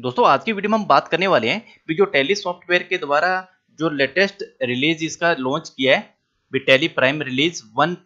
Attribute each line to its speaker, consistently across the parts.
Speaker 1: दोस्तों आज की वीडियो में हम बात करने वाले हैं कि जो टेली सॉफ्टवेयर के द्वारा जो लेटेस्ट रिलीज इसका लॉन्च किया है भी टेली प्राइम रिलीज 1.1.4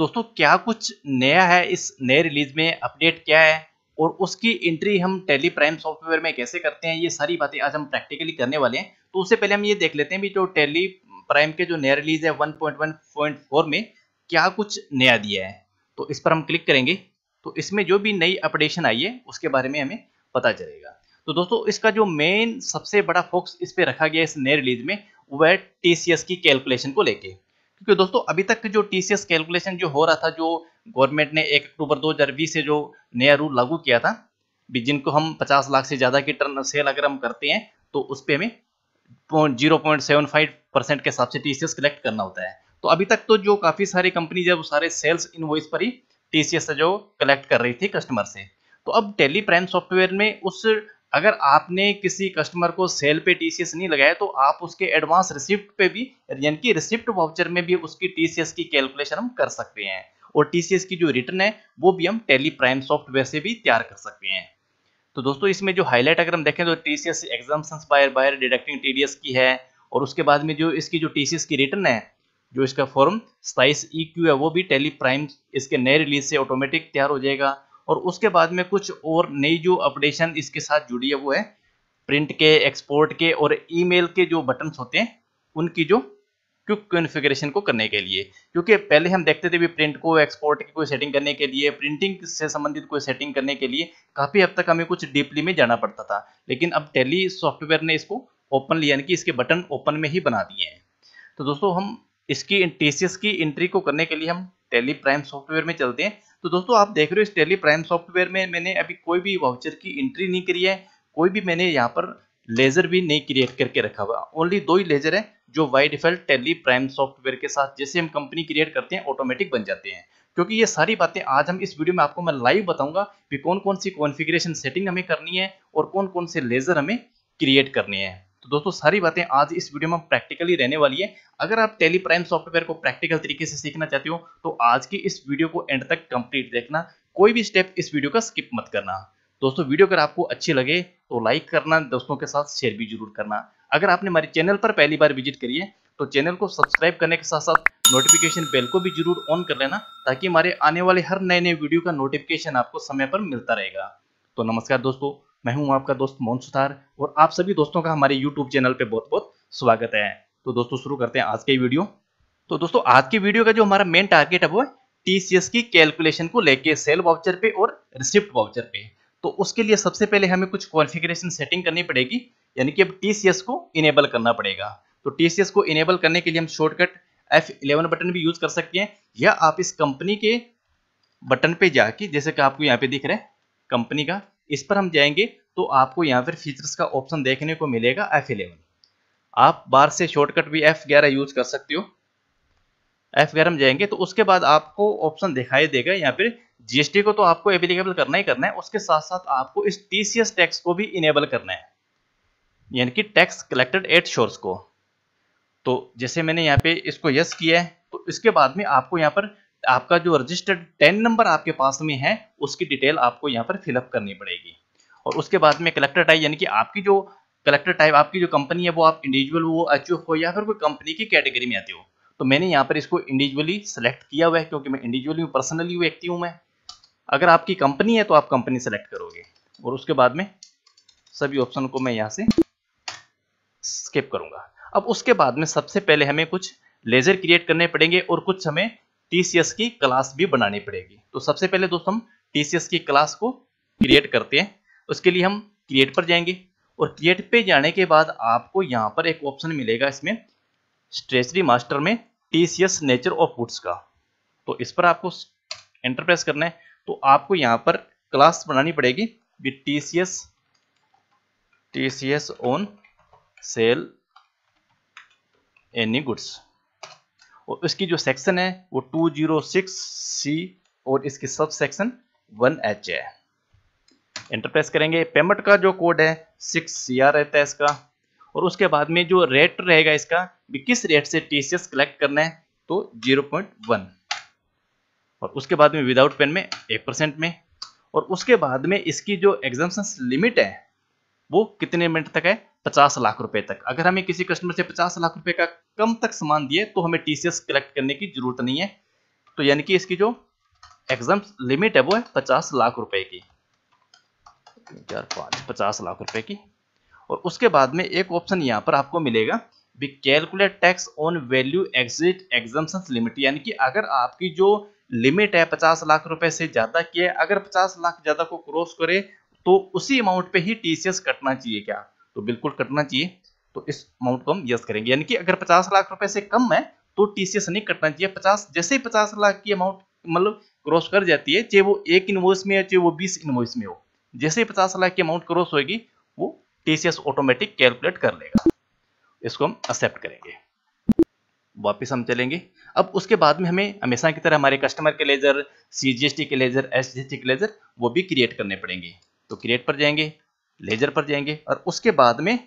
Speaker 1: दोस्तों क्या कुछ नया है इस नए रिलीज में अपडेट क्या है और उसकी एंट्री हम टेली प्राइम सॉफ्टवेयर में कैसे करते हैं ये सारी बातें आज हम प्रैक्टिकली करने वाले हैं तो उससे पहले हम ये देख लेते हैं भी जो टेली प्राइम के जो नया रिलीज है वन में क्या कुछ नया दिया है तो इस पर हम क्लिक करेंगे तो इसमें जो भी नई अपडेशन आई है उसके बारे में हमें पता चलेगा तो दोस्तों इसका जो मेन सबसे बड़ा फोकस इस पे रखा गया इस नए रिलीज में वह टीसीएस की कैलकुलेशन को लेके क्योंकि दोस्तों अभी तक जो टीसीएस कैलकुलेशन जो हो रहा था जो गवर्नमेंट ने एक अक्टूबर 2020 से जो नया रूल लागू किया था भी जिनको हम 50 लाख से ज़्यादा की टर्न सेल अगर हम करते हैं तो उस पर हमें जीरो परसेंट के हिसाब से टीसीएस कलेक्ट करना होता है तो अभी तक तो जो काफ़ी सारी कंपनी है वो सारे सेल्स इनवॉइस पर ही टीसीएस जो कलेक्ट कर रही थी कस्टमर से तो अब टेली प्राइम सॉफ्टवेयर में उस अगर आपने किसी कस्टमर को सेल पे टीसीएस नहीं लगाया तो आप उसके एडवांस रिसिप्ट पे भी यानी कि रिसिप्ट वाउचर में भी उसकी टीसीएस की कैलकुलेशन हम कर सकते हैं और टीसीएस की जो रिटर्न है वो भी हम टेली प्राइम सॉफ्टवेयर से भी तैयार कर सकते हैं तो दोस्तों इसमें जो हाईलाइट अगर हम देखें तो T C S exams buyer deducting TDS की है और उसके बाद में जो इसकी जो टीसीएस की रिटर्न है जो इसका फॉर्म स्पाइस ई क्यू है वो भी टेली प्राइम इसके नए रिलीज से ऑटोमेटिक तैयार हो जाएगा और उसके बाद में कुछ और नई जो अपडेशन इसके साथ जुड़ी है वो है प्रिंट के एक्सपोर्ट के और ईमेल के जो बटन्स होते हैं उनकी जो क्विक कॉन्फ़िगरेशन को करने के लिए क्योंकि पहले हम देखते थे भी प्रिंट को एक्सपोर्ट की कोई सेटिंग करने के लिए प्रिंटिंग से संबंधित कोई सेटिंग करने के लिए काफ़ी हद तक हमें कुछ डीपली में जाना पड़ता था लेकिन अब टेली सॉफ्टवेयर ने इसको ओपनली यानी कि इसके बटन ओपन में ही बना दिए हैं तो दोस्तों हम इसकी टीसीएस की एंट्री को करने के लिए हम टेली प्राइम सॉफ्टवेयर में चलते हैं तो दोस्तों आप देख रहे हो इस टेली प्राइम सॉफ्टवेयर में मैंने अभी कोई भी वाउचर की एंट्री नहीं करी है कोई भी मैंने यहाँ पर लेजर भी नहीं क्रिएट करके रखा हुआ ओनली दो ही लेजर है जो by default Tally Prime software के साथ जैसे हम कंपनी क्रिएट करते हैं ऑटोमेटिक बन जाते हैं क्योंकि ये सारी बातें आज हम इस वीडियो में आपको मैं लाइव बताऊंगा कि कौन कौन सी कॉन्फ़िगरेशन सेटिंग हमें करनी है और कौन कौन से लेजर हमें क्रिएट करने हैं तो दोस्तों सारी बातें आज इस वीडियो में प्रैक्टिकली रहने वाली है अगर आप टेली प्राइम सॉफ्टवेयर को प्रैक्टिकल तरीके से सीखना चाहते हो तो आज की इस वीडियो को एंड तक कंप्लीट देखना कोई भी स्टेप इस वीडियो का स्किप मत करना दोस्तों वीडियो अगर आपको अच्छी लगे तो लाइक करना दोस्तों के साथ शेयर भी जरूर करना अगर आपने हमारे चैनल पर पहली बार विजिट करिए तो चैनल को सब्सक्राइब करने के साथ साथ नोटिफिकेशन बेल को भी जरूर ऑन कर लेना ताकि हमारे आने वाले हर नए नए वीडियो का नोटिफिकेशन आपको समय पर मिलता रहेगा तो नमस्कार दोस्तों मैं हूं आपका दोस्त मोहन सुथार और आप सभी दोस्तों का हमारे YouTube चैनल पे बहुत बहुत स्वागत है तो दोस्तों शुरू करते हैं आज के वीडियो तो दोस्तों आज के वीडियो का जो हमारा मेन टारगेट है वो है टीसीएस की कैलकुलेशन को लेके सेल वाउचर पे और रिसिप्ट वाउचर पे तो उसके लिए सबसे पहले हमें कुछ कॉन्फ़िगरेशन सेटिंग करनी पड़ेगी यानी कि अब टीसीएस को इनेबल करना पड़ेगा तो टीसीएस को इनेबल करने के लिए हम शॉर्टकट F11 बटन भी यूज कर सकते हैं या आप इस कंपनी के बटन पे जाके जैसे कि आपको यहाँ पे दिख रहे हैं कंपनी का इस पर हम जाएंगे तो आपको यहाँ पर फीचर्स का ऑप्शन देखने को मिलेगा एफ इलेवन आप बार से शॉर्टकट भी एफ ग्यारह यूज कर सकते हो एफ ग्यारह में जाएंगे तो उसके बाद आपको ऑप्शन दिखाई देगा यहाँ पर जीएसटी को तो आपको एवेलेबल करना ही करना है उसके साथ साथ आपको इस टीसीएस टैक्स को भी इनेबल करना है यानी कि टैक्स कलेक्टेड एट शोर्स को तो जैसे मैंने यहाँ पे इसको यस किया है तो इसके बाद में आपको यहाँ पर आपका जो रजिस्टर्ड टेन नंबर आपके पास में है उसकी डिटेल आपको यहाँ पर फिलअप करनी पड़ेगी और उसके बाद में कलेक्टर टाइप यानी कि आपकी जो कलेक्टर टाइप आपकी जो कंपनी है वो आप इंडिविजुअल वो एच हो या फिर कोई कंपनी की कैटेगरी में आते हो तो मैंने यहाँ पर इसको इंडिविजुअली सेलेक्ट किया हुआ है क्योंकि मैं इंडिविजुअली हूँ पर्सनली हूँ एक्टिव हूँ मैं अगर आपकी कंपनी है तो आप कंपनी सेलेक्ट करोगे और उसके बाद में सभी ऑप्शन को मैं यहाँ से स्किप करूंगा अब उसके बाद में सबसे पहले हमें कुछ लेज़र क्रिएट करने पड़ेंगे और कुछ हमें टीसीएस की क्लास भी बनानी पड़ेगी तो सबसे पहले दोस्तों हम टीसीएस की क्लास को क्रिएट करते हैं उसके लिए हम क्रिएट पर जाएंगे और क्रिएट पे जाने के बाद आपको यहाँ पर एक ऑप्शन मिलेगा इसमें स्ट्रेचरी मास्टर में टीसीएस नेचर ऑफ फूड्स का तो इस पर आपको एंटरप्रेस करना है तो आपको यहाँ पर क्लास बनानी पड़ेगी with T C S T C S on sale any goods और इसकी जो सेक्शन है वो 206 सी और इसकी सब सेक्शन 1 एच है इंटरप्रेस करेंगे पेमेंट का जो कोड है सिक्स सी आर रहता है इसका और उसके बाद में जो रेट रहेगा इसका भी किस रेट से एस कलेक्ट करना है तो 0.1 और उसके बाद में विदाउट पेन में एक परसेंट में और उसके बाद में इसकी जो एग्जामेशन लिमिट है वो कितने मिनट तक है पचास लाख रुपए तक अगर हमें किसी कस्टमर से पचास लाख रुपए का कम तक सामान दिए तो हमें टीसीएस कलेक्ट करने की जरूरत नहीं है तो यानी कि इसकी जो एग्जाम लिमिट है वो है पचास लाख रुपए की चार पाँच पचास लाख रुपए की और उसके बाद में एक ऑप्शन यहाँ पर आपको मिलेगा भी calculate tax on value exit exam limit यानी कि अगर आपकी जो लिमिट है पचास लाख रुपए से ज़्यादा की है अगर पचास लाख ज़्यादा को क्रॉस करे तो उसी अमाउंट पे ही टीसीएस कटना चाहिए क्या तो बिल्कुल कटना चाहिए तो इस अमाउंट को हम यस करेंगे यानी कि अगर पचास लाख रुपए से कम है तो टीसीएस नहीं कटना चाहिए पचास जैसे ही पचास लाख की अमाउंट मतलब क्रॉस कर जाती है चाहे वो एक इन्वॉइस में हो चाहे वो बीस इन्वॉइस में हो जैसे ही पचास लाख की अमाउंट क्रॉस होगी वो टीसीएस ऑटोमेटिक कैलकुलेट कर लेगा इसको हम एक्सेप्ट करेंगे वापिस हम चलेंगे अब उसके बाद में हमें हमेशा की तरह हमारे कस्टमर के ledger C G S T के ledger S G S T के लेजर वो भी क्रिएट करने पड़ेंगे तो क्रिएट पर जाएंगे लेज़र पर जाएंगे और उसके बाद में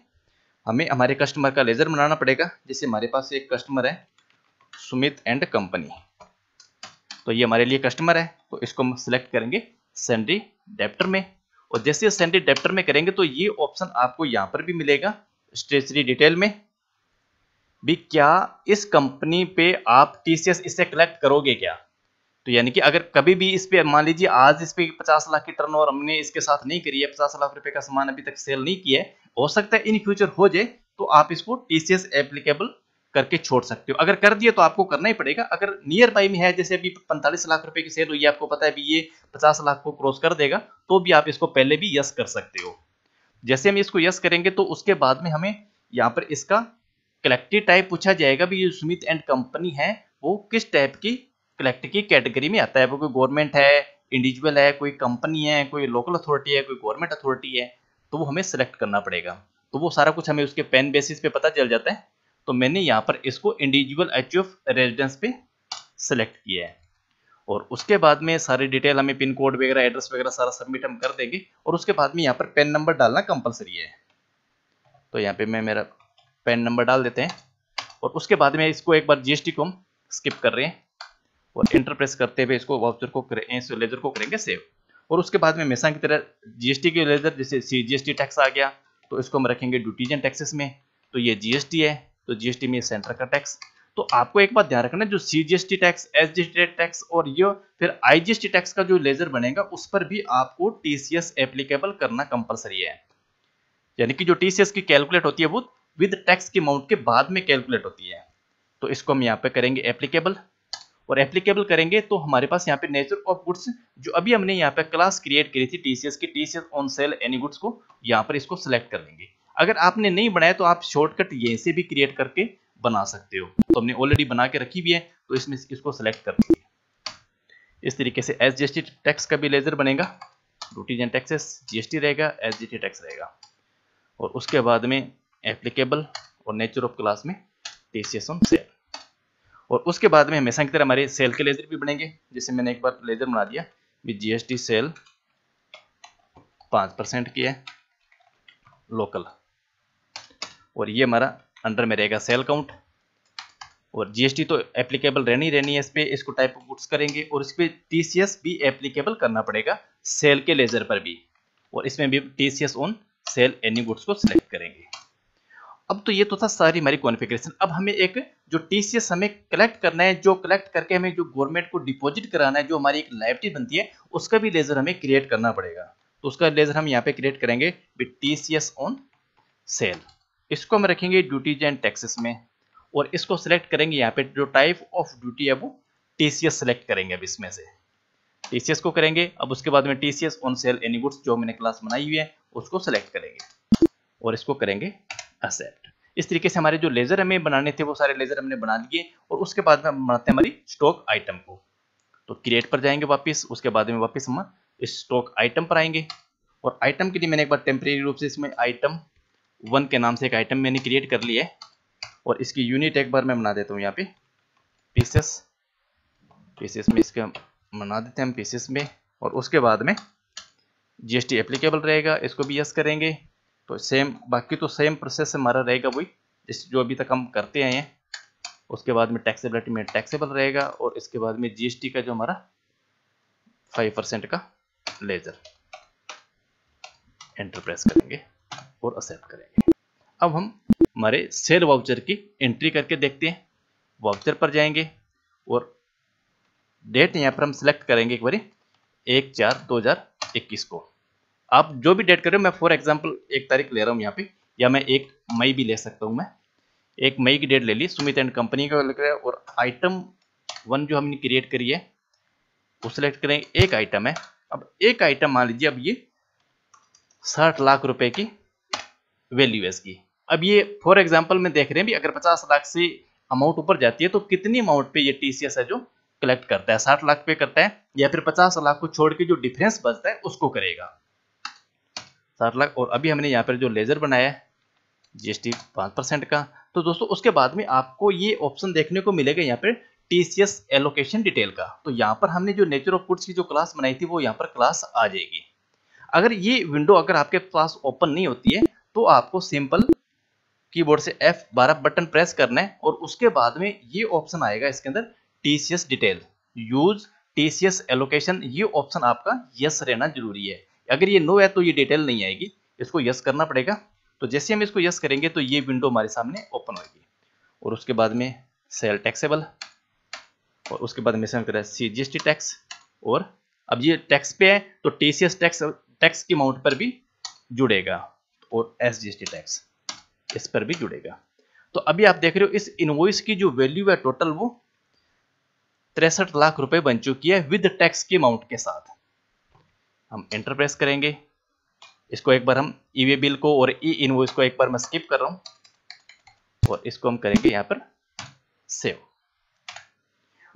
Speaker 1: हमें हमारे कस्टमर का लेज़र बनाना पड़ेगा जैसे हमारे पास एक कस्टमर है सुमित एंड कंपनी तो ये हमारे लिए कस्टमर है तो इसको हम सिलेक्ट करेंगे सेंडी डेप्टर में और जैसे सेंडी डेप्टर में करेंगे तो ये ऑप्शन आपको यहां पर भी मिलेगा स्टेशनरी डिटेल में भी क्या इस कंपनी पे आप टीसीएस इसे कलेक्ट करोगे क्या तो यानी कि अगर कभी भी इस पर मान लीजिए आज इस पर पचास लाख की टर्न हमने इसके साथ नहीं करी है पचास लाख रुपए का सामान अभी तक सेल नहीं किया है हो सकता है इन फ्यूचर हो जाए तो आप इसको टीसीएस एप्लीकेबल करके छोड़ सकते हो अगर कर दिए तो आपको करना ही पड़ेगा अगर नियर बाई में है जैसे अभी पैंतालीस लाख रुपए की सेल हुई आपको पता है भी ये पचास लाख को क्रॉस कर देगा तो भी आप इसको पहले भी यस कर सकते हो जैसे हम इसको यस करेंगे तो उसके बाद में हमें यहाँ पर इसका कलेक्टिव टाइप पूछा जाएगा भी ये सुमित एंड कंपनी है वो किस टाइप की कलेक्ट की कैटेगरी में आता है वो कोई गवर्नमेंट है इंडिविजुअल है कोई कंपनी है कोई लोकल अथॉरिटी है कोई गवर्नमेंट अथॉरिटी है तो वो हमें सेलेक्ट करना पड़ेगा तो वो सारा कुछ हमें उसके पेन बेसिस पे पता चल जाता है तो मैंने यहाँ पर इसको इंडिविजुअल एच ऑफ रेजिडेंस पे सेलेक्ट किया है और उसके बाद में सारी डिटेल हमें पिन कोड वगैरह एड्रेस वगैरह सारा सबमिट हम कर देंगे और उसके बाद में यहाँ पर पेन नंबर डालना कंपलसरी है तो यहाँ पे मैं मेरा पेन नंबर डाल देते हैं और उसके बाद में इसको एक बार जीएसटी को हम स्किप कर रहे हैं और एंटर प्रेस करते हुए इसको वाउचर को इस लेजर को करेंगे सेव और उसके बाद में हमेशा की तरह जीएसटी के लेजर जैसे सी जीएसटी टैक्स आ गया तो इसको हम रखेंगे ड्यूटीज एंड टैक्सेस में तो ये जीएसटी है तो जीएसटी में सेंटर का टैक्स तो आपको एक बात ध्यान रखना जो C GST tax S GST tax और ये फिर आई जीएसटी टैक्स का जो लेजर बनेगा उस पर भी आपको टीसीएस एप्लीकेबल करना कंपलसरी है यानी कि जो टीसीएस की कैलकुलेट होती है वो विद टैक्स के अमाउंट के बाद में कैलकुलेट होती है तो इसको हम यहाँ पे करेंगे एप्लीकेबल और एप्लीकेबल करेंगे तो हमारे पास यहाँ पे नेचर ऑफ गुड्स जो अभी हमने यहाँ पे क्लास क्रिएट करी थी टीसीएस की TCS on sale any goods को यहाँ पर इसको सिलेक्ट कर लेंगे अगर आपने नहीं बनाया तो आप शॉर्टकट ये से भी क्रिएट करके बना सकते हो तो हमने ऑलरेडी बना के रखी भी है तो इसमें इसको सिलेक्ट कर लेंगे इस तरीके से एस जी टैक्स का भी लेजर बनेगा रूटीजन टैक्सेस जीएसटी रहेगा एस जी टैक्स रहेगा और उसके बाद में एप्लीकेबल और नेचर ऑफ क्लास में T C S on sale और उसके बाद में हमेशा की तरह हमारे सेल के लेजर भी बनेंगे जैसे मैंने एक बार लेजर बना दिया भी जीएसटी सेल पांच परसेंट की है लोकल और ये हमारा अंडर में रहेगा सेल काउंट और जीएसटी तो एप्लीकेबल रहनी रहनी है इस पर इसको टाइप ऑफ गुड्स करेंगे और इस पर टी भी एप्लीकेबल करना पड़ेगा सेल के लेजर पर भी और इसमें भी T on sale any goods को सिलेक्ट करेंगे अब तो ये तो था सारी हमारी क्वालिफिकेशन अब हमें एक जो टीसीएस हमें कलेक्ट करना है जो कलेक्ट करके हमें जो गवर्नमेंट को डिपॉजिट कराना है जो हमारी एक लाइब्रेटी बनती है उसका भी लेजर हमें क्रिएट करना पड़ेगा तो उसका लेजर हम यहाँ पे क्रिएट करेंगे with T C S on sale इसको हम रखेंगे ड्यूटीज एंड टैक्सेस में और इसको सिलेक्ट करेंगे यहाँ पे जो टाइप ऑफ ड्यूटी है वो टी सी एस सेलेक्ट करेंगे अब इसमें से टी सी एस को करेंगे अब उसके बाद में T C S on sale any goods जो मैंने क्लास बनाई हुई है उसको सेलेक्ट करेंगे और इसको करेंगे एक्सेप्ट इस तरीके से हमारे जो लेजर हमें बनाने थे वो सारे लेजर हमने बना लिए और उसके बाद में बनाते हैं हमारी स्टॉक आइटम को तो क्रिएट पर जाएंगे वापस उसके बाद में वापस हम स्टॉक आइटम पर आएंगे और आइटम के लिए मैंने एक बार टेम्परेरी रूप से इसमें आइटम वन के नाम से एक आइटम मैंने क्रिएट कर लिया है और इसकी यूनिट एक बार मैं बना देता हूँ यहाँ पे पीसेस पीसेस में इसके बना देते हैं हम पीसेस में और उसके बाद में जीएसटी एप्लीकेबल रहेगा इसको भी यस करेंगे तो सेम बाकी तो सेम प्रोसेस हमारा रहेगा वही जिस जो अभी तक हम करते आए हैं उसके बाद में टैक्सेबिलिटी में टैक्सेबल रहेगा और इसके बाद में जीएसटी का जो हमारा फाइव परसेंट का लेजर एंटरप्राइज करेंगे और असेप्ट करेंगे अब हम हमारे सेल वाउचर की एंट्री करके देखते हैं वाउचर पर जाएंगे और डेट यहाँ पर हम सिलेक्ट करेंगे एक बार एक चार दो हज़ार इक्कीस को आप जो भी डेट कर रहे हो मैं फॉर एग्जाम्पल एक तारीख ले रहा हूँ यहाँ पे या मैं एक मई भी ले सकता हूँ मैं एक मई की डेट ले ली सुमित एंड कंपनी का लग रहा है और आइटम वन जो हमने क्रिएट करी है वो सिलेक्ट करें एक आइटम है अब एक आइटम मान लीजिए अब ये साठ लाख रुपए की वैल्यू है इसकी अब ये फॉर एग्जाम्पल में देख रहे हैं भी अगर पचास लाख से अमाउंट ऊपर जाती है तो कितनी अमाउंट पे ये टी है जो कलेक्ट करता है साठ लाख पे करता है या फिर पचास लाख को छोड़ के जो डिफरेंस बचता है उसको करेगा सात लाख और अभी हमने यहाँ पर जो लेज़र बनाया है जीएसटी पांच परसेंट का तो दोस्तों उसके बाद में आपको ये ऑप्शन देखने को मिलेगा यहाँ पर टीसीएस एलोकेशन डिटेल का तो यहाँ पर हमने जो नेचर ऑफ गुड्स की जो क्लास बनाई थी वो यहाँ पर क्लास आ जाएगी अगर ये विंडो अगर आपके पास ओपन नहीं होती है तो आपको सिंपल कीबोर्ड से F12 बटन प्रेस करना है और उसके बाद में ये ऑप्शन आएगा इसके अंदर TCS detail use TCS allocation ये ऑप्शन आपका यस रहना जरूरी है अगर ये नो है तो ये डिटेल नहीं आएगी इसको यस करना पड़ेगा तो जैसे हम इसको यस करेंगे तो ये विंडो हमारे सामने ओपन होगी और उसके बाद में सेल टैक्सेबल और उसके बाद में C G S T tax और अब ये टैक्स पे है तो टीसीएस टैक्स टैक्स की अमाउंट पर भी जुड़ेगा और S G S T tax इस पर भी जुड़ेगा तो अभी आप देख रहे हो इस इनवॉइस की जो वैल्यू है टोटल वो तिरसठ लाख रुपए बन चुकी है विद टैक्स के अमाउंट के साथ हम एंटर प्रेस करेंगे इसको एक बार हम ई वे बिल को और ई e इनवॉइस को एक बार मैं स्किप कर रहा हूँ और इसको हम करेंगे यहाँ पर सेव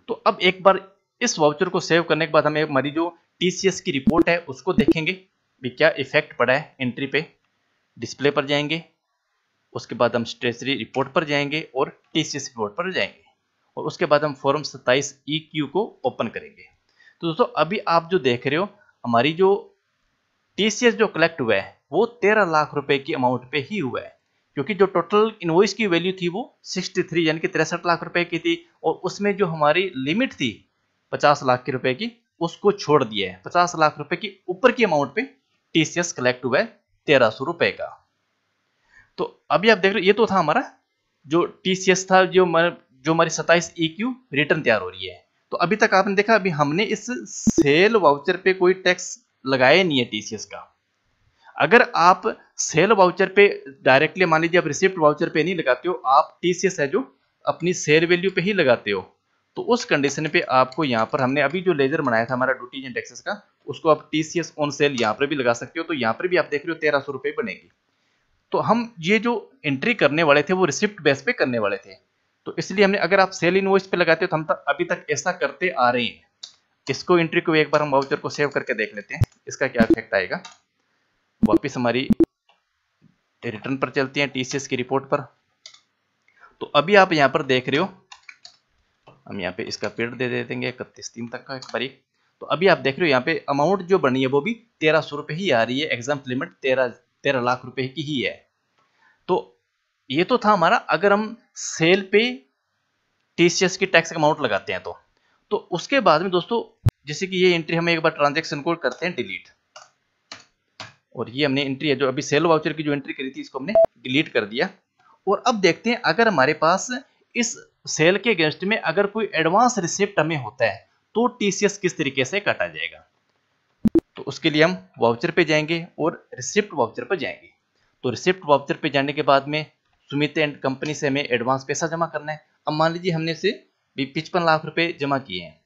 Speaker 1: तो अब एक बार इस वाउचर को सेव करने के बाद हमें हमारी जो टीसीएस की रिपोर्ट है उसको देखेंगे भी क्या इफेक्ट पड़ा है एंट्री पे डिस्प्ले पर जाएंगे उसके बाद हम स्ट्रेसरी रिपोर्ट पर जाएंगे और टीसीएस रिपोर्ट पर जाएंगे और उसके बाद हम फॉर्म सत्ताईस ई e क्यू को ओपन करेंगे तो दोस्तों अभी आप जो देख रहे हो हमारी जो टीसीएस जो कलेक्ट हुआ है वो तेरह लाख रुपए की अमाउंट पे ही हुआ है क्योंकि जो टोटल इनवॉइस की वैल्यू थी वो 63 यानी कि तिरसठ लाख रुपए की थी और उसमें जो हमारी लिमिट थी 50 लाख के रुपए की उसको छोड़ दिया है पचास लाख रुपए की ऊपर की अमाउंट पे टीसीएस कलेक्ट हुआ है तेरह सौ रुपए का तो अभी आप देख रहे हो ये तो था हमारा जो टीसीएस था जो जो हमारी सताइस ई रिटर्न तैयार हो रही है तो अभी तक आपने देखा अभी हमने इस सेल वाउचर पे कोई टैक्स लगाया नहीं है टीसीएस का अगर आप सेल वाउचर पे डायरेक्टली मान लीजिए आप रिसिप्ट वाउचर पे नहीं लगाते हो आप टीसीएस है जो अपनी सेल वैल्यू पे ही लगाते हो तो उस कंडीशन पे आपको यहाँ पर हमने अभी जो लेजर बनाया था हमारा ड्यूटी एंड टैक्सेस का उसको आप टीसीएस ऑन सेल यहाँ पर भी लगा सकते हो तो यहाँ पर भी आप देख रहे हो तेरह सौ रुपये बनेगी तो हम ये जो एंट्री करने वाले थे वो रिसिप्ट बेस पे करने वाले थे तो इसलिए हमने अगर आप सेल इनवॉइस पे लगाते हो तो हम तक तो अभी तक ऐसा करते आ रहे हैं इसको एंट्री को एक बार हम वाउचर को सेव करके देख लेते हैं इसका क्या इफेक्ट आएगा वापिस हमारी रिटर्न पर चलती हैं टीसीएस की रिपोर्ट पर तो अभी आप यहाँ पर देख रहे हो हम यहाँ पे इसका पेड़ दे दे देंगे इकतीस दिन तक का एक बारी तो अभी आप देख रहे हो यहाँ पे अमाउंट जो बनी है वो भी तेरह सौ रुपये ही आ रही है एग्जाम लिमिट तेरह तेरह लाख रुपए की ही है तो ये तो था हमारा अगर हम सेल पे टीसीएस की टैक्स अमाउंट लगाते हैं तो तो उसके बाद में दोस्तों जैसे कि ये एंट्री हम एक बार ट्रांजेक्शन कोड करते हैं डिलीट और ये हमने एंट्री है जो अभी सेल वाउचर की जो एंट्री करी थी इसको हमने डिलीट कर दिया और अब देखते हैं अगर हमारे पास इस सेल के अगेंस्ट में अगर कोई एडवांस रिसिप्ट हमें होता है तो टीसीएस किस तरीके से काटा जाएगा तो उसके लिए हम वाउचर पे जाएंगे और रिसिप्ट वाउचर पर जाएंगे तो रिसिप्ट वाउचर पे जाने के बाद में सुमित एंड कंपनी से हमें एडवांस पैसा जमा करना है अब मान लीजिए हमने से भी पिचपन लाख रुपए जमा किए हैं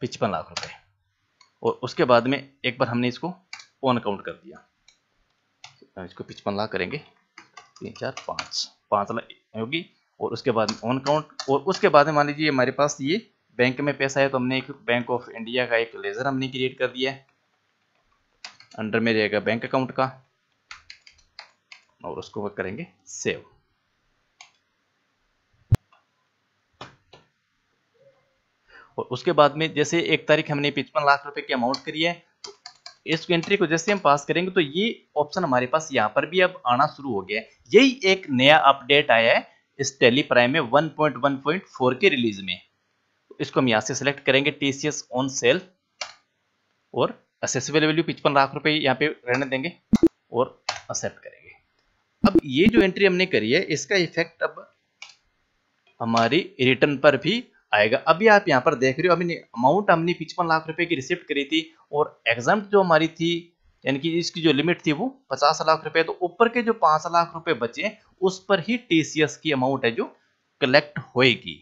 Speaker 1: पिचपन लाख रुपए और उसके बाद में एक बार हमने इसको ऑन अकाउंट कर दिया इसको पिचपन लाख करेंगे तीन चार पाँच पाँच लाख होगी और उसके बाद में ऑन अकाउंट और उसके बाद में मान लीजिए हमारे पास ये बैंक में पैसा है तो हमने एक बैंक ऑफ इंडिया का एक लेजर हमने क्रिएट कर दिया है अंडर में रहेगा बैंक अकाउंट का और उसको करेंगे सेव और उसके बाद में जैसे एक तारीख हमने पिचपन लाख रुपए की अमाउंट करी है इस एंट्री को जैसे हम पास करेंगे तो ये ऑप्शन हमारे पास यहां पर भी अब आना शुरू हो गया है यही एक नया अपडेट आया है इस टेली प्राइम में 1.1.4 के रिलीज में इसको हम यहां से सिलेक्ट करेंगे टीसीएस ऑन सेल और असेसिबल वैल्यू पिचपन लाख रुपए यहां पे रहने देंगे और एक्सेप्ट करेंगे अब ये जो एंट्री हमने करी है इसका इफेक्ट अब हमारी रिटर्न पर भी आएगा अभी आप यहाँ पर देख रहे हो अभी अमाउंट हमने पिचपन लाख रुपए की रिसिप्ट करी थी और एग्जाम जो हमारी थी यानी कि इसकी जो लिमिट थी वो पचास लाख रुपए तो ऊपर के जो पांच लाख रुपए बचे उस पर ही टीसीएस की अमाउंट है जो कलेक्ट होएगी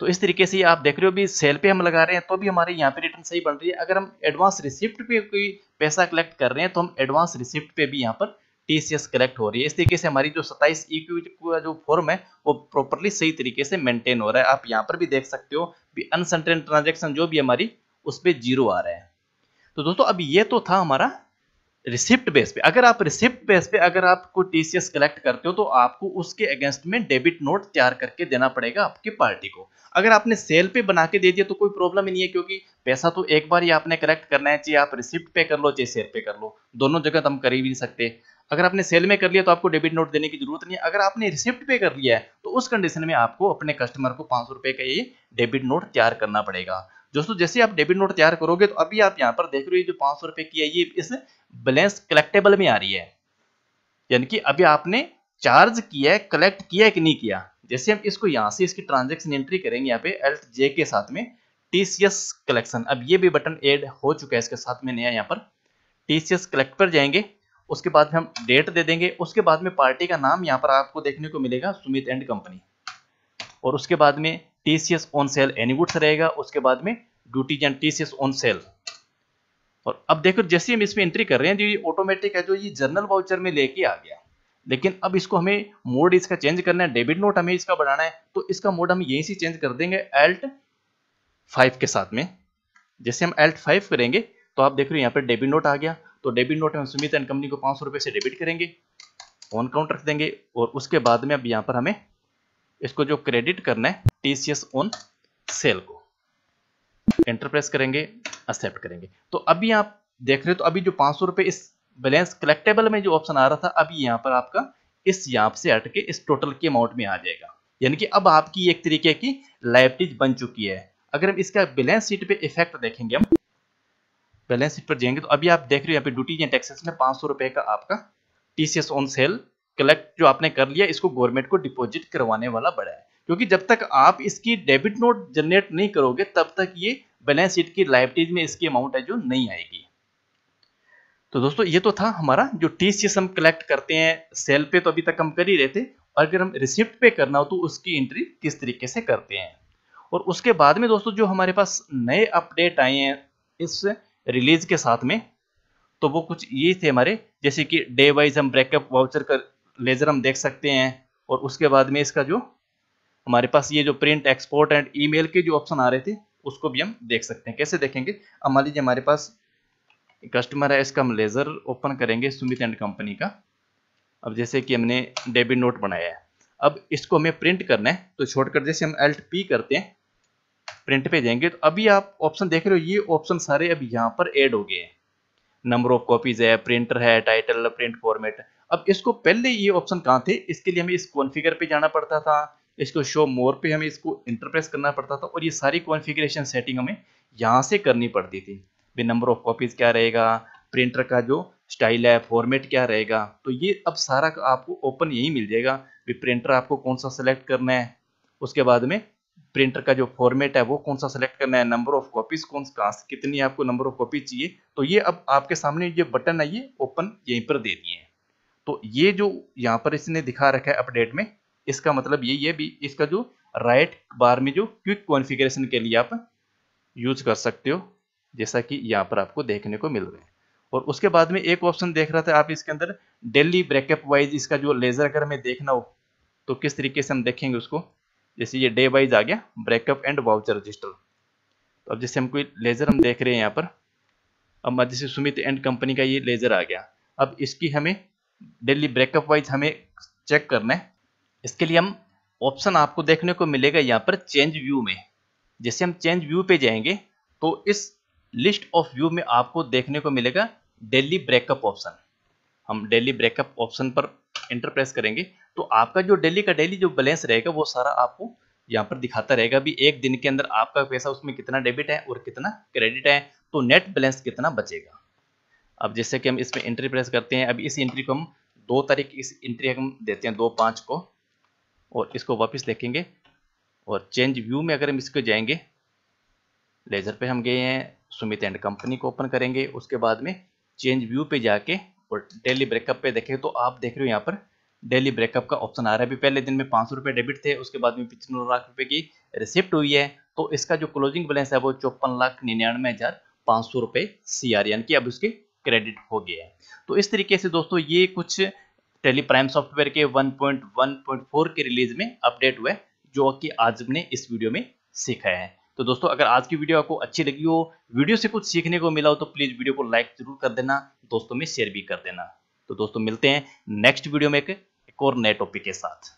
Speaker 1: तो इस तरीके से आप देख रहे हो भी सेल पे हम लगा रहे हैं तो भी हमारे यहाँ पे रिटर्न सही बन रही है अगर हम एडवांस रिसिप्ट पे कोई पैसा कलेक्ट कर रहे हैं तो हम एडवांस रिसिप्ट पे भी यहाँ पर टीसीएस कलेक्ट हो रही है इस तरीके से हमारी जो सताइस e का जो फॉर्म है वो प्रॉपरली सही तरीके से मेंटेन हो रहा है आप यहाँ पर भी देख सकते हो भी अनसेंटेन ट्रांजेक्शन जो भी हमारी उस पर जीरो आ रहा है तो दोस्तों अब ये तो था हमारा रिसिप्ट बेस पे अगर आप रिसिप्ट बेस पे अगर कोई टीसीएस कलेक्ट करते हो तो आपको उसके अगेंस्ट में डेबिट नोट तैयार करके देना पड़ेगा आपकी पार्टी को अगर आपने सेल पे बना के दे दिया तो कोई प्रॉब्लम ही नहीं है क्योंकि पैसा तो एक बार ही आपने कलेक्ट करना है चाहिए आप रिसिप्ट पे कर लो चाहे सेल पे कर लो दोनों जगह तो हम कर ही नहीं सकते अगर आपने सेल में कर लिया तो आपको डेबिट नोट देने की जरूरत नहीं है अगर आपने रिसिप्ट पे कर लिया है तो उस कंडीशन में आपको अपने कस्टमर को पांच सौ रुपए का ये डेबिट नोट तैयार करना पड़ेगा दोस्तों जैसे आप डेबिट नोट तैयार करोगे तो अभी आप यहाँ पर देख रहे हो जो पांच सौ की है ये इस बैलेंस कलेक्टेबल में आ रही है यानी कि अभी आपने चार्ज किया है कलेक्ट किया है कि नहीं किया जैसे हम इसको यहाँ से इसकी ट्रांजेक्शन एंट्री करेंगे यहाँ पे एल्ट जे के साथ में टीसीएस कलेक्शन अब ये भी बटन एड हो चुका है इसके साथ में नया यहाँ पर टीसीएस कलेक्ट पर जाएंगे उसके बाद में हम डेट दे देंगे उसके बाद में पार्टी का नाम यहाँ पर आपको देखने को मिलेगा सुमित एंड कंपनी और उसके बाद में TCS on sale any goods रहेगा उसके बाद में duty and TCS on sale और अब देखो जैसे हम इसमें एंट्री कर रहे हैं जो ये ऑटोमेटिक है जो ये जर्नल वाउचर में लेके आ गया लेकिन अब इसको हमें मोड इसका चेंज करना है डेबिट नोट हमें इसका बढ़ाना है तो इसका मोड हम यहीं से चेंज कर देंगे एल्ट फाइव के साथ में जैसे हम एल्ट फाइव करेंगे तो आप देख रहे हो यहाँ पर डेबिट नोट आ गया तो डेबिट नोट हम सुमित एंड कंपनी को पाँच सौ रुपये से डेबिट करेंगे ऑन काउंट रख देंगे और उसके बाद में अब यहाँ पर हमें इसको जो क्रेडिट करना है टी सी ऑन सेल को एंटरप्रेस करेंगे एक्सेप्ट करेंगे तो अभी आप देख रहे हो तो अभी जो पाँच सौ रुपये इस बैलेंस कलेक्टेबल में जो ऑप्शन आ रहा था अभी यहाँ पर आपका इस यहाँ से हटके इस टोटल के अमाउंट में आ जाएगा यानी कि अब आपकी एक तरीके की लाइब्रेज बन चुकी है अगर हम इसका बैलेंस शीट पे इफेक्ट देखेंगे हम बैलेंस शीट पर जाएंगे तो अभी आप देख रहे हो यहाँ पे ड्यूटी या टैक्सेस में पांच सौ रुपए का आपका टीसीएस ऑन सेल कलेक्ट जो आपने कर लिया इसको गवर्नमेंट को डिपॉजिट करवाने वाला बड़ा है क्योंकि जब तक आप इसकी डेबिट नोट जनरेट नहीं करोगे तब तक ये बैलेंस शीट की लाइबिलिटीज में इसकी अमाउंट है जो नहीं आएगी तो दोस्तों ये तो था हमारा जो टीसीएस हम कलेक्ट करते हैं सेल पे तो अभी तक हम कर ही रहे थे और अगर हम रिसिप्ट पे करना हो तो उसकी एंट्री किस तरीके से करते हैं और उसके बाद में दोस्तों जो हमारे पास नए अपडेट आए हैं इस रिलीज के साथ में तो वो कुछ ये थे हमारे जैसे कि डे वाइज हम ब्रेकअप वाउचर का लेजर हम देख सकते हैं और उसके बाद में इसका जो हमारे पास ये जो प्रिंट एक्सपोर्ट एंड ईमेल के जो ऑप्शन आ रहे थे उसको भी हम देख सकते हैं कैसे देखेंगे अब मान लीजिए हमारे पास कस्टमर है इसका हम लेज़र ओपन करेंगे सुमित एंड कंपनी का अब जैसे कि हमने डेबिट नोट बनाया है अब इसको हमें प्रिंट करना है तो छोड़कर जैसे हम एल्ट पी करते हैं प्रिंट पे जाएंगे तो अभी आप ऑप्शन देख रहे हो ये ऑप्शन सारे अब यहाँ पर ऐड हो गए हैं नंबर ऑफ कॉपीज है प्रिंटर है टाइटल प्रिंट फॉर्मेट अब इसको पहले ये ऑप्शन कहाँ थे इसके लिए हमें इस कॉन्फ़िगर पे जाना पड़ता था इसको शो मोर पे हमें इसको इंटरप्रेस करना पड़ता था और ये सारी कॉन्फ़िगरेशन सेटिंग हमें यहाँ से करनी पड़ती थी भी नंबर ऑफ कॉपीज़ क्या रहेगा प्रिंटर का जो स्टाइल है फॉर्मेट क्या रहेगा तो ये अब सारा आपको ओपन यही मिल जाएगा भी प्रिंटर आपको कौन सा सेलेक्ट करना है उसके बाद में प्रिंटर का जो फॉर्मेट है वो कौन सा सेलेक्ट करना है नंबर ऑफ कॉपीज कौन सा कितनी आपको नंबर ऑफ कॉपी चाहिए तो ये अब आपके सामने ये बटन है ये ओपन यहीं पर दे दिए हैं तो ये जो यहाँ पर इसने दिखा रखा है अपडेट में इसका मतलब ये ये भी इसका जो राइट बार में जो क्विक कॉन्फ़िगरेशन के लिए आप यूज कर सकते हो जैसा कि यहाँ पर आपको देखने को मिल रहा है और उसके बाद में एक ऑप्शन देख रहा था आप इसके अंदर डेली ब्रेकअप वाइज इसका जो लेज़र अगर हमें देखना हो तो किस तरीके से हम देखेंगे उसको जैसे ये डे वाइज आ गया ब्रेकअप एंड वाउचर रजिस्टर तो अब जैसे हम कोई लेज़र हम देख रहे हैं यहाँ पर अब जैसे सुमित एंड कंपनी का ये लेज़र आ गया अब इसकी हमें डेली ब्रेकअप वाइज हमें चेक करना है इसके लिए हम ऑप्शन आपको देखने को मिलेगा यहाँ पर चेंज व्यू में जैसे हम चेंज व्यू पे जाएंगे तो इस लिस्ट ऑफ व्यू में आपको देखने को मिलेगा डेली ब्रेकअप ऑप्शन हम डेली ब्रेकअप ऑप्शन पर इंटरप्रेस करेंगे तो आपका जो डेली का डेली जो बैलेंस रहेगा वो सारा आपको यहाँ पर दिखाता रहेगा भी एक दिन के अंदर आपका पैसा उसमें कितना डेबिट है और कितना क्रेडिट है तो नेट बैलेंस कितना बचेगा अब जैसे कि हम इसमें एंट्री प्रेस करते हैं अब इस एंट्री को हम दो तारीख इस एंट्री हम देते हैं दो पाँच को और इसको वापस देखेंगे और चेंज व्यू में अगर हम इसको जाएंगे लेजर पे हम गए हैं सुमित एंड कंपनी को ओपन करेंगे उसके बाद में चेंज व्यू पे जाके और डेली ब्रेकअप पे देखें तो आप देख रहे हो यहाँ पर डेली ब्रेकअप का ऑप्शन आ रहा है अभी पहले दिन में पांच सौ रुपए डेबिट थे उसके बाद में नौ लाख रुपए की रिसिप्ट हुई है तो इसका जो क्लोजिंग बैलेंस है वो चौपन लाख निन्यानवे हज़ार पांच सौ रुपए सी आर e यानी कि अब उसके क्रेडिट हो गया है तो इस तरीके से दोस्तों ये कुछ टेली प्राइम सॉफ्टवेयर के 1.1.4 के रिलीज में अपडेट हुए जो कि आज हमने इस वीडियो में सीखा है तो दोस्तों अगर आज की वीडियो आपको अच्छी लगी हो वीडियो से कुछ सीखने को मिला हो तो प्लीज़ वीडियो को लाइक जरूर कर देना दोस्तों में शेयर भी कर देना तो दोस्तों मिलते हैं नेक्स्ट वीडियो में एक एक और नए टॉपिक के साथ